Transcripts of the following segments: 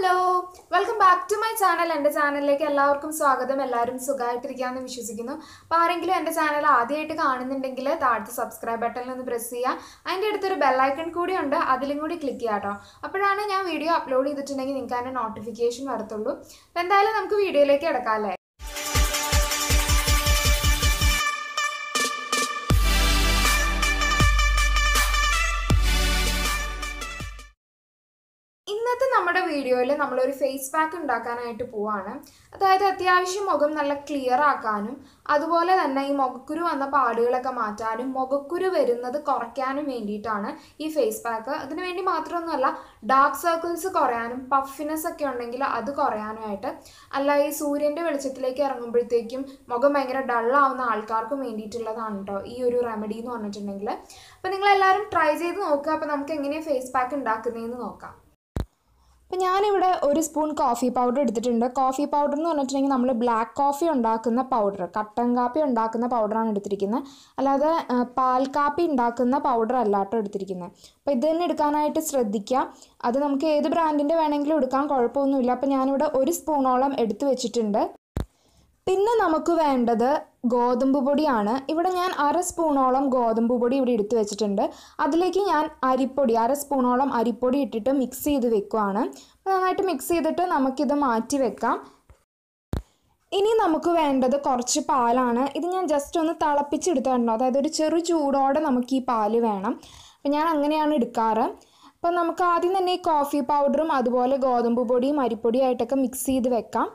hello welcome back to my channel എൻ്റെ ചാനലിലേക്ക് എല്ലാവർക്കും സ്വാഗതം എല്ലാവരും സുഖമായിട്ടിരിക്കാമെന്ന് വിശ്വസിക്കുന്നു അപ്പോൾ ആരെങ്കിലും എൻ്റെ ചാനൽ ആദ്യമായിട്ട് കാണുന്നുണ്ടെങ്കിൽ താഴത്തെ സബ്സ്ക്രൈബ് ബട്ടണിൽ ഒന്ന് പ്രസ് ചെയ്യുക അതിൻ്റെ അടുത്തൊരു ബെല്ലൈക്കൺ കൂടി ഉണ്ട് അതിലും കൂടി ക്ലിക്ക് ചെയ്യാം കേട്ടോ അപ്പോഴാണ് ഞാൻ വീഡിയോ അപ്ലോഡ് ചെയ്തിട്ടുണ്ടെങ്കിൽ നിങ്ങൾക്ക് അതിൻ്റെ നോട്ടിഫിക്കേഷൻ വരത്തുള്ളൂ അപ്പോൾ എന്തായാലും നമുക്ക് വീഡിയോയിലേക്ക് കിടക്കാം അല്ലേ നമ്മുടെ വീഡിയോയിൽ നമ്മളൊരു ഫേസ് പാക്ക് ഉണ്ടാക്കാനായിട്ട് പോവാണ് അതായത് അത്യാവശ്യം മുഖം നല്ല ക്ലിയർ ആക്കാനും അതുപോലെ തന്നെ ഈ മുഖക്കുരു വന്ന പാടുകളൊക്കെ മാറ്റാനും മുഖക്കുരു വരുന്നത് കുറയ്ക്കാനും വേണ്ടിയിട്ടാണ് ഈ ഫേസ് പാക്ക് അതിനുവേണ്ടി വേണ്ടി മാത്രമൊന്നുമല്ല ഡാർക്ക് സർക്കിൾസ് കുറയാനും പഫിനെസ് ഒക്കെ ഉണ്ടെങ്കിൽ അത് കുറയാനുമായിട്ട് അല്ല ഈ സൂര്യൻ്റെ വെളിച്ചത്തിലേക്ക് ഇറങ്ങുമ്പോഴത്തേക്കും മുഖം ഭയങ്കര ഡള്ളാവുന്ന ആൾക്കാർക്കും വേണ്ടിയിട്ടുള്ളതാണ് കേട്ടോ ഈ ഒരു റെമഡി എന്ന് പറഞ്ഞിട്ടുണ്ടെങ്കിൽ അപ്പോൾ നിങ്ങളെല്ലാവരും ട്രൈ ചെയ്ത് നോക്കുക അപ്പോൾ നമുക്ക് എങ്ങനെയാണ് ഫേസ് പാക്ക് ഉണ്ടാക്കുന്നതെന്ന് നോക്കാം അപ്പോൾ ഞാനിവിടെ ഒരു സ്പൂൺ കോഫി പൗഡർ എടുത്തിട്ടുണ്ട് കോഫി പൗഡർ എന്ന് പറഞ്ഞിട്ടുണ്ടെങ്കിൽ നമ്മൾ ബ്ലാക്ക് കോഫി ഉണ്ടാക്കുന്ന പൗഡർ കട്ടൻ കാപ്പി ഉണ്ടാക്കുന്ന പൗഡറാണ് എടുത്തിരിക്കുന്നത് അല്ലാതെ പാൽ കാപ്പി ഉണ്ടാക്കുന്ന പൗഡർ അല്ലാട്ടോ എടുത്തിരിക്കുന്നത് അപ്പോൾ ഇത് തന്നെ എടുക്കാനായിട്ട് ശ്രദ്ധിക്കുക അത് നമുക്ക് ഏത് ബ്രാൻഡിൻ്റെ വേണമെങ്കിലും എടുക്കാൻ കുഴപ്പമൊന്നുമില്ല അപ്പോൾ ഞാനിവിടെ ഒരു സ്പൂണോളം എടുത്തു വെച്ചിട്ടുണ്ട് പിന്നെ നമുക്ക് വേണ്ടത് ഗോതമ്പ് പൊടിയാണ് ഇവിടെ ഞാൻ അര സ്പൂണോളം ഗോതമ്പ് പൊടി ഇവിടെ എടുത്തു വെച്ചിട്ടുണ്ട് അതിലേക്ക് ഞാൻ അരിപ്പൊടി അര സ്പൂണോളം അരിപ്പൊടി ഇട്ടിട്ട് മിക്സ് ചെയ്ത് വെക്കുവാണ് നന്നായിട്ട് മിക്സ് ചെയ്തിട്ട് നമുക്കിത് മാറ്റി വെക്കാം ഇനി നമുക്ക് വേണ്ടത് കുറച്ച് പാലാണ് ഇത് ഞാൻ ജസ്റ്റ് ഒന്ന് തിളപ്പിച്ചെടുത്തിട്ടുണ്ടോ അതായത് ഒരു ചെറു ചൂടോടെ നമുക്ക് ഈ പാല് വേണം അപ്പം ഞാൻ അങ്ങനെയാണ് എടുക്കാറ് അപ്പം നമുക്ക് ആദ്യം തന്നെ ഈ കോഫി പൗഡറും അതുപോലെ ഗോതമ്പ് പൊടിയും അരിപ്പൊടിയായിട്ടൊക്കെ മിക്സ് ചെയ്ത് വെക്കാം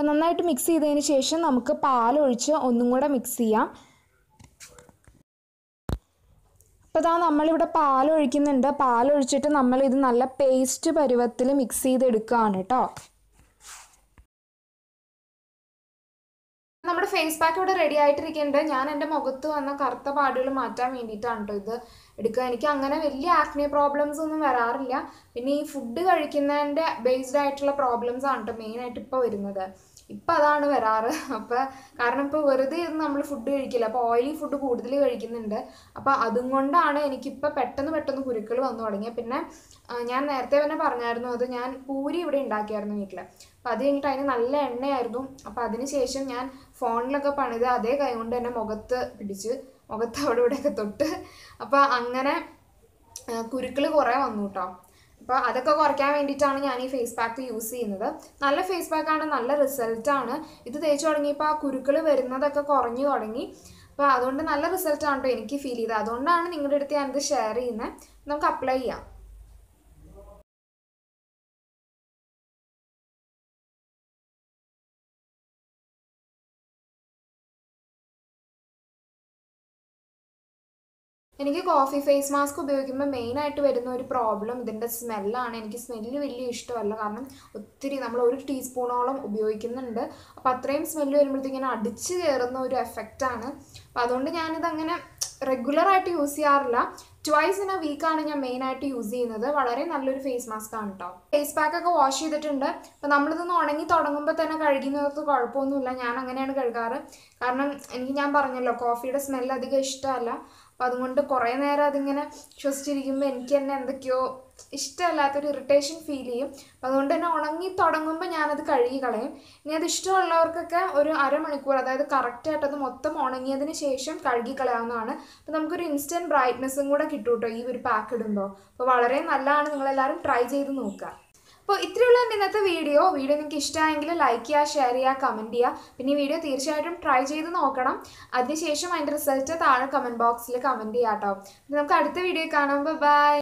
അപ്പം നന്നായിട്ട് മിക്സ് ചെയ്തതിന് ശേഷം നമുക്ക് പാലൊഴിച്ച് ഒന്നും കൂടെ മിക്സ് ചെയ്യാം അപ്പോൾ ഇതാ നമ്മളിവിടെ പാലൊഴിക്കുന്നുണ്ട് പാലൊഴിച്ചിട്ട് നമ്മളിത് നല്ല പേസ്റ്റ് പരുവത്തിൽ മിക്സ് ചെയ്തെടുക്കുകയാണ് കേട്ടോ നമ്മുടെ ഫേസ് പാക്ക് ഇവിടെ റെഡി ആയിട്ടിരിക്കുന്നുണ്ട് ഞാൻ എൻ്റെ മുഖത്ത് വന്ന കറുത്ത പാടുകൾ മാറ്റാൻ വേണ്ടിയിട്ടാണ് കേട്ടോ ഇത് എടുക്കുക എനിക്ക് അങ്ങനെ വലിയ ആക്നെ പ്രോബ്ലംസ് ഒന്നും വരാറില്ല പിന്നെ ഈ ഫുഡ് കഴിക്കുന്നതിൻ്റെ ബേസ്ഡ് ആയിട്ടുള്ള പ്രോബ്ലംസ് ആണ് കേട്ടോ മെയിനായിട്ട് ഇപ്പോൾ വരുന്നത് ഇപ്പം അതാണ് വരാറ് അപ്പം കാരണം ഇപ്പോൾ വെറുതെ ഇരുന്ന് നമ്മൾ ഫുഡ് കഴിക്കില്ല അപ്പോൾ ഓയിലി ഫുഡ് കൂടുതൽ കഴിക്കുന്നുണ്ട് അപ്പോൾ അതും കൊണ്ടാണ് എനിക്കിപ്പോൾ പെട്ടെന്ന് പെട്ടെന്ന് കുരുക്കൾ വന്നു തുടങ്ങിയത് പിന്നെ ഞാൻ നേരത്തെ തന്നെ പറഞ്ഞായിരുന്നു അത് ഞാൻ പൂരി ഇവിടെ ഉണ്ടാക്കിയായിരുന്നു വീട്ടിൽ അപ്പോൾ അത് കഴിഞ്ഞിട്ട് അതിന് നല്ല എണ്ണയായിരുന്നു അപ്പോൾ അതിന് ശേഷം ഞാൻ ഫോണിലൊക്കെ പണിത് അതേ കൈ കൊണ്ട് തന്നെ മുഖത്ത് പിടിച്ച് മുഖത്ത് അവിടെ ഇവിടെയൊക്കെ തൊട്ട് അപ്പോൾ അങ്ങനെ കുരുക്കൾ കുറേ വന്നു കേട്ടോ അപ്പോൾ അതൊക്കെ കുറയ്ക്കാൻ വേണ്ടിയിട്ടാണ് ഞാൻ ഈ ഫേസ് പാക്ക് യൂസ് ചെയ്യുന്നത് നല്ല ഫേസ് പാക്കാണ് നല്ല റിസൾട്ടാണ് ഇത് തേച്ച് തുടങ്ങിയപ്പോൾ ആ കുരുക്കൾ വരുന്നതൊക്കെ കുറഞ്ഞു തുടങ്ങി അപ്പോൾ അതുകൊണ്ട് നല്ല റിസൾട്ടാണ് കേട്ടോ എനിക്ക് ഫീൽ ചെയ്തത് അതുകൊണ്ടാണ് നിങ്ങളുടെ അടുത്ത് ഞാനിത് ഷെയർ ചെയ്യുന്നത് നമുക്ക് അപ്ലൈ ചെയ്യാം എനിക്ക് കോഫി ഫേസ് മാസ്ക് ഉപയോഗിക്കുമ്പോൾ മെയിനായിട്ട് വരുന്ന ഒരു പ്രോബ്ലം ഇതിൻ്റെ സ്മെല്ലാണ് എനിക്ക് സ്മെല്ല് വലിയ ഇഷ്ടമല്ല കാരണം ഒത്തിരി നമ്മൾ ഒരു ടീസ്പൂണോളം ഉപയോഗിക്കുന്നുണ്ട് അപ്പോൾ അത്രയും സ്മെല്ല് വരുമ്പോഴത്തേക്കും ഇങ്ങനെ അടിച്ച് കയറുന്ന ഒരു എഫക്റ്റാണ് അപ്പോൾ അതുകൊണ്ട് ഞാനിതങ്ങനെ റെഗുലറായിട്ട് യൂസ് ചെയ്യാറില്ല ട്വൈസ് ഇൻ എ വീക്കാണ് ഞാൻ മെയിനായിട്ട് യൂസ് ചെയ്യുന്നത് വളരെ നല്ലൊരു ഫേസ് മാസ്ക് ആണ് കേട്ടോ ഫേസ് പാക്ക് ഒക്കെ വാഷ് ചെയ്തിട്ടുണ്ട് അപ്പോൾ നമ്മളിതൊന്ന് ഉണങ്ങി തുടങ്ങുമ്പോൾ തന്നെ കഴുകുന്നത് കുഴപ്പമൊന്നുമില്ല ഞാൻ അങ്ങനെയാണ് കഴുകാറ് കാരണം എനിക്ക് ഞാൻ പറഞ്ഞല്ലോ കോഫിയുടെ സ്മെല്ല് അധികം ഇഷ്ടമല്ല അപ്പം അതുകൊണ്ട് കുറേ നേരം അതിങ്ങനെ ശ്വസിച്ചിരിക്കുമ്പോൾ എനിക്ക് തന്നെ എന്തൊക്കെയോ ഇഷ്ടമല്ലാത്തൊരു ഇറിറ്റേഷൻ ഫീൽ ചെയ്യും അതുകൊണ്ട് തന്നെ ഉണങ്ങി തുടങ്ങുമ്പോൾ ഞാനത് കഴുകി കളയും ഇനി അത് ഇഷ്ടമുള്ളവർക്കൊക്കെ ഒരു അരമണിക്കൂർ അതായത് കറക്റ്റായിട്ട് അത് മൊത്തം ഉണങ്ങിയതിന് ശേഷം കഴുകി കളയാവുന്നതാണ് അപ്പോൾ നമുക്കൊരു ഇൻസ്റ്റൻറ്റ് ബ്രൈറ്റ്നസ്സും കൂടെ കിട്ടും കേട്ടോ ഈ ഒരു പാക്ക് ഇടുമ്പോൾ അപ്പോൾ വളരെ നല്ലതാണ് നിങ്ങളെല്ലാവരും ട്രൈ ചെയ്ത് നോക്കുക അപ്പോൾ ഇത്രയുള്ള എൻ്റെ ഇന്നത്തെ വീഡിയോ വീഡിയോ നിങ്ങൾക്ക് ഇഷ്ടമായെങ്കിൽ ലൈക്ക് ചെയ്യുക ഷെയർ ചെയ്യുക കമൻറ്റ് ചെയ്യുക പിന്നെ ഈ വീഡിയോ തീർച്ചയായിട്ടും ട്രൈ ചെയ്ത് നോക്കണം അതിനുശേഷം അതിൻ്റെ റിസൾട്ട് താഴെ കമൻറ്റ് ബോക്സിൽ കമൻറ്റ് ചെയ്യാം കേട്ടോ നമുക്ക് അടുത്ത വീഡിയോ കാണാം ബൈ